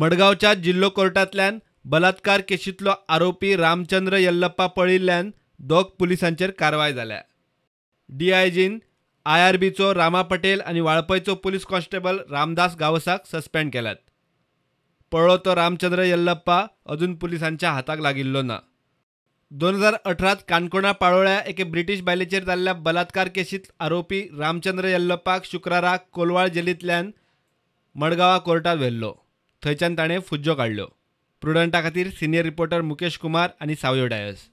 मडगावच्या जिल्हो कोर्टातल्यान बलात्कार केशींतलो आरोपी रामचंद्र यल्लप्पा पळिल्ल्यान दोग पुलिसांचेर कारवाय जाल्या डीआयजीन आय आर बीचो रामा पटेल आनी वाळपयचो पुलीस कॉन्स्टेबल रामदास गावसाक सस्पेंड केल्यात पळो तो रामचंद्र यल्लप्पा अजून पुलिसांच्या हाताक लागिल्लो ना दोन हजार अठरात काणकोणा पाळोळ्या एके ब्रिटीश बायलेचेर जाल्ल्या बलात्कार केशींत आरोपी रामचंद्र यल्लप्पाक शुक्राराक कोलवाळ जेलींतल्यान मडगांवा कोर्टात व्हेल्लो थंयच्यान ताणें फुज्जो काडल्यो प्रुडंटा खातीर सिनियर रिपोर्टर मुकेश कुमार आनी सावयो डायस